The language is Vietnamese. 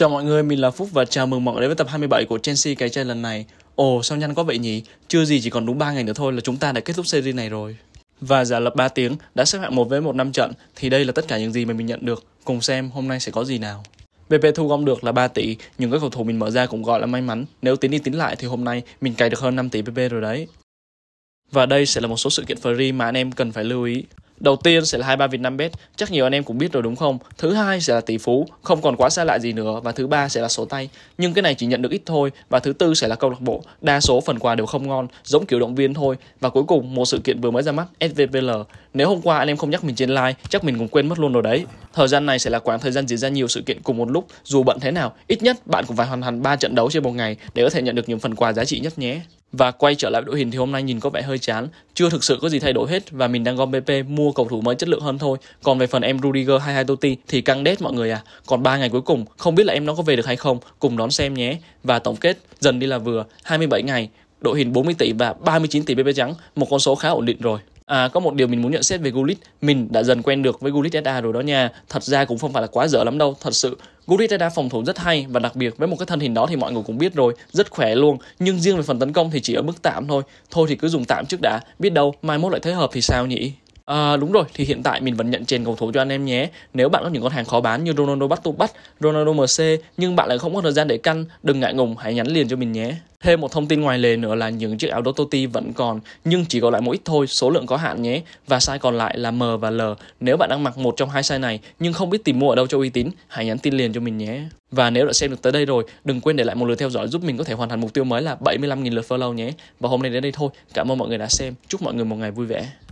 Chào mọi người, mình là Phúc và chào mừng mọi người đến với tập 27 của Chelsea cái chơi lần này. Ồ, sao nhanh quá vậy nhỉ? Chưa gì chỉ còn đúng 3 ngày nữa thôi là chúng ta đã kết thúc series này rồi. Và giả lập 3 tiếng đã xếp hạng 1 với 1 năm trận thì đây là tất cả những gì mà mình nhận được. Cùng xem hôm nay sẽ có gì nào. BP thu gom được là 3 tỷ, nhưng các cầu thủ mình mở ra cũng gọi là may mắn. Nếu tính đi tính lại thì hôm nay mình cày được hơn 5 tỷ PP rồi đấy. Và đây sẽ là một số sự kiện free mà anh em cần phải lưu ý. Đầu tiên sẽ là 23 bet chắc nhiều anh em cũng biết rồi đúng không? Thứ hai sẽ là tỷ phú, không còn quá xa lạ gì nữa và thứ ba sẽ là sổ tay, nhưng cái này chỉ nhận được ít thôi và thứ tư sẽ là câu lạc bộ. Đa số phần quà đều không ngon, giống kiểu động viên thôi. Và cuối cùng một sự kiện vừa mới ra mắt SVPL. Nếu hôm qua anh em không nhắc mình trên live, chắc mình cũng quên mất luôn rồi đấy. Thời gian này sẽ là quãng thời gian diễn ra nhiều sự kiện cùng một lúc, dù bận thế nào, ít nhất bạn cũng phải hoàn thành 3 trận đấu trên một ngày để có thể nhận được những phần quà giá trị nhất nhé và quay trở lại đội hình thì hôm nay nhìn có vẻ hơi chán chưa thực sự có gì thay đổi hết và mình đang gom PP mua cầu thủ mới chất lượng hơn thôi còn về phần em Rudiger hay hai Totti thì căng đét mọi người à còn 3 ngày cuối cùng không biết là em nó có về được hay không cùng đón xem nhé và tổng kết dần đi là vừa 27 ngày đội hình 40 tỷ và 39 tỷ PP trắng một con số khá ổn định rồi À, có một điều mình muốn nhận xét về Gullit Mình đã dần quen được với Gullit SA rồi đó nha Thật ra cũng không phải là quá dở lắm đâu Thật sự Gurita đã phòng thủ rất hay và đặc biệt với một cái thân hình đó thì mọi người cũng biết rồi, rất khỏe luôn. Nhưng riêng về phần tấn công thì chỉ ở mức tạm thôi. Thôi thì cứ dùng tạm trước đã, biết đâu mai mốt lại thấy hợp thì sao nhỉ? À, đúng rồi, thì hiện tại mình vẫn nhận trên cầu thủ cho anh em nhé. Nếu bạn có những con hàng khó bán như Ronaldo bắt tụ bắt, Ronaldo MC nhưng bạn lại không có thời gian để căn, đừng ngại ngùng, hãy nhắn liền cho mình nhé. Thêm một thông tin ngoài lề nữa là những chiếc áo Dototi vẫn còn nhưng chỉ còn lại một ít thôi, số lượng có hạn nhé. Và size còn lại là M và L. Nếu bạn đang mặc một trong hai size này nhưng không biết tìm mua ở đâu cho uy tín, hãy nhắn tin liền cho mình nhé. Và nếu đã xem được tới đây rồi, đừng quên để lại một lượt theo dõi giúp mình có thể hoàn thành mục tiêu mới là 75.000 lượt follow nhé. Và hôm nay đến đây thôi. Cảm ơn mọi người đã xem. Chúc mọi người một ngày vui vẻ.